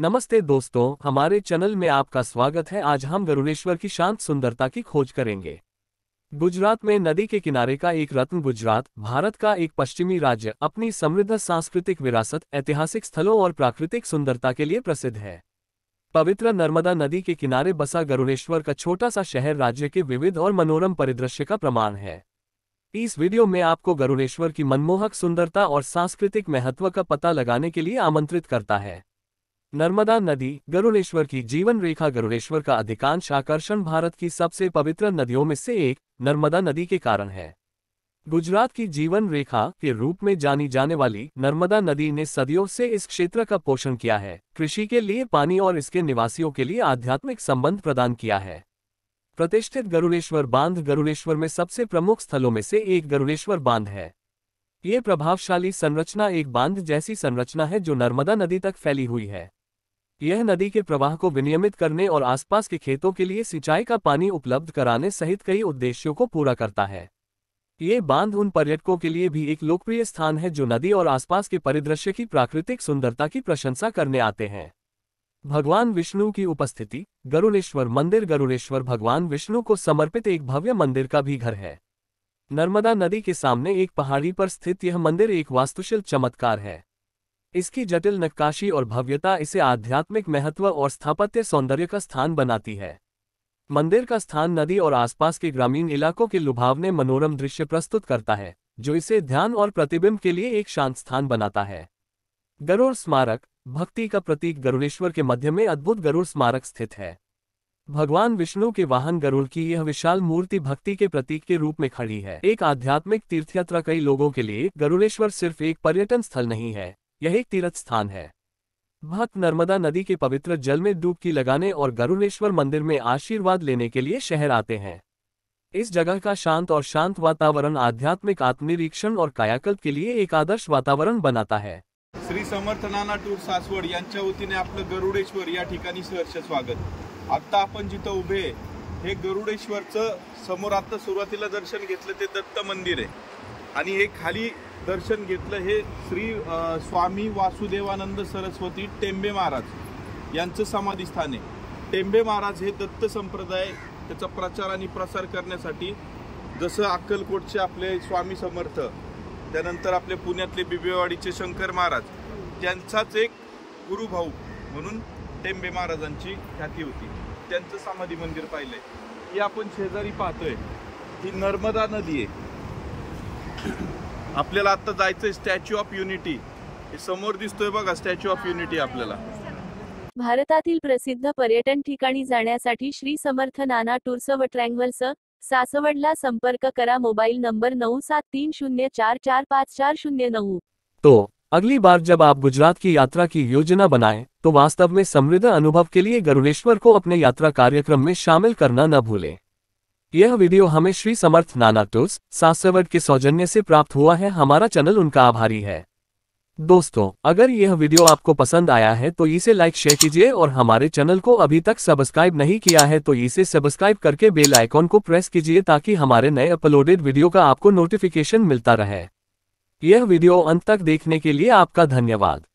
नमस्ते दोस्तों हमारे चैनल में आपका स्वागत है आज हम गरुड़ेश्वर की शांत सुंदरता की खोज करेंगे गुजरात में नदी के किनारे का एक रत्न गुजरात भारत का एक पश्चिमी राज्य अपनी समृद्ध सांस्कृतिक विरासत ऐतिहासिक स्थलों और प्राकृतिक सुंदरता के लिए प्रसिद्ध है पवित्र नर्मदा नदी के किनारे बसा गरुड़ेश्वर का छोटा सा शहर राज्य के विविध और मनोरम परिदृश्य का प्रमाण है इस वीडियो में आपको गरुड़ेश्वर की मनमोहक सुंदरता और सांस्कृतिक महत्व का पता लगाने के लिए आमंत्रित करता है नर्मदा नदी गरुड़ेश्वर की जीवन रेखा गरुड़ेश्वर का अधिकांश आकर्षण भारत की सबसे पवित्र नदियों में से एक नर्मदा नदी के कारण है गुजरात की जीवन रेखा के रूप में जानी जाने वाली नर्मदा नदी ने सदियों से इस क्षेत्र का पोषण किया है कृषि के लिए पानी और इसके निवासियों के लिए आध्यात्मिक संबंध प्रदान किया है प्रतिष्ठित गरुड़ेश्वर बांध गरुड़ेश्वर में सबसे प्रमुख स्थलों में से एक गरुड़ेश्वर बांध है ये प्रभावशाली संरचना एक बांध जैसी संरचना है जो नर्मदा नदी तक फैली हुई है यह नदी के प्रवाह को विनियमित करने और आसपास के खेतों के लिए सिंचाई का पानी उपलब्ध कराने सहित कई उद्देश्यों को पूरा करता है ये बांध उन पर्यटकों के लिए भी एक लोकप्रिय स्थान है जो नदी और आसपास के परिदृश्य की प्राकृतिक सुंदरता की प्रशंसा करने आते हैं भगवान विष्णु की उपस्थिति गरुड़ेश्वर मंदिर गरुड़ेश्वर भगवान विष्णु को समर्पित एक भव्य मंदिर का भी घर है नर्मदा नदी के सामने एक पहाड़ी पर स्थित यह मंदिर एक वास्तुशिल्प चमत्कार है इसकी जटिल नक्काशी और भव्यता इसे आध्यात्मिक महत्व और स्थापत्य सौंदर्य का स्थान बनाती है मंदिर का स्थान नदी और आसपास के ग्रामीण इलाकों के लुभावने मनोरम दृश्य प्रस्तुत करता है जो इसे ध्यान और प्रतिबिंब के लिए एक शांत स्थान बनाता है गरुड़ स्मारक भक्ति का प्रतीक गरुड़ेश्वर के मध्य में अद्भुत गरुड़ स्मारक स्थित है भगवान विष्णु के वाहन गरुड़ की यह विशाल मूर्ति भक्ति के प्रतीक के रूप में खड़ी है एक आध्यात्मिक तीर्थयात्रा कई लोगों के लिए गरुड़ेश्वर सिर्फ एक पर्यटन स्थल नहीं है यह एक तीर्थ स्थान है भक्त नर्मदा नदी के पवित्र जल में डूबकी लगाने और गरुणेश्वर मंदिर में आशीर्वाद लेने के लिए शहर आते हैं इस जगह का शांत और शांत वातावरण आध्यात्मिक आत्मनिरीक्षण और कायाकल्प के लिए एक आदर्श वातावरण बनाता है श्री समर्थ नाना टूर सासवड यांच्या वतीने गरुडेश्वर सहर्ष स्वागत आता अपन जिथं उभे हे गरुडेश्वरचं समोर आता सुरुआती दर्शन घत्त मंदिर है खाली दर्शन घेतलं हे श्री स्वामी वासुदेवानंद सरस्वती टेंबे महाराज यांचं समाधीस्थान आहे टेंबे महाराज हे दत्त संप्रदाय त्याचा प्रचार आणि प्रसार करण्यासाठी जसं अक्कलकोटचे आपले स्वामी समर्थ त्यानंतर आपले पुण्यातले बिबेवाडीचे शंकर महाराज त्यांचाच एक गुरुभाऊ म्हणून टेंबे महाराजांची ख्याती होती त्यांचं समाधी मंदिर पाहिलंय हे आपण शेजारी पाहतोय ही नर्मदा नदी आहे अपने आता जाए स्टैच्यू ऑफ युनिटी समोर दिसतोय बघा स्टॅच्यू ऑफ युनिटी अपने भारतातील प्रसिद्ध पर्यटन ठिकाणी जाण्यासाठी श्री समर्थ नाना टूर्स व ट्रँगल्स सासवडला संपर्क करा मोबाइल नंबर नौ सात तीन शून्य चार चार पाँच चार शून्य नौ तो अगली बार जब आप गुजरात की यात्रा की योजना बनाएं तो वास्तव में समृद्ध अनुभव के लिए गरुड़ेश्वर को अपने यात्रा कार्यक्रम में शामिल करना न भूलें यह वीडियो हमें श्री समर्थ नानाटोस सासवर्ड के सौजन्य से प्राप्त हुआ है हमारा चैनल उनका आभारी है दोस्तों अगर यह वीडियो आपको पसंद आया है तो इसे लाइक शेयर कीजिए और हमारे चैनल को अभी तक सब्सक्राइब नहीं किया है तो इसे सब्सक्राइब करके बेल आइकॉन को प्रेस कीजिए ताकि हमारे नए अपलोडेड वीडियो का आपको नोटिफिकेशन मिलता रहे यह वीडियो अंत तक देखने के लिए आपका धन्यवाद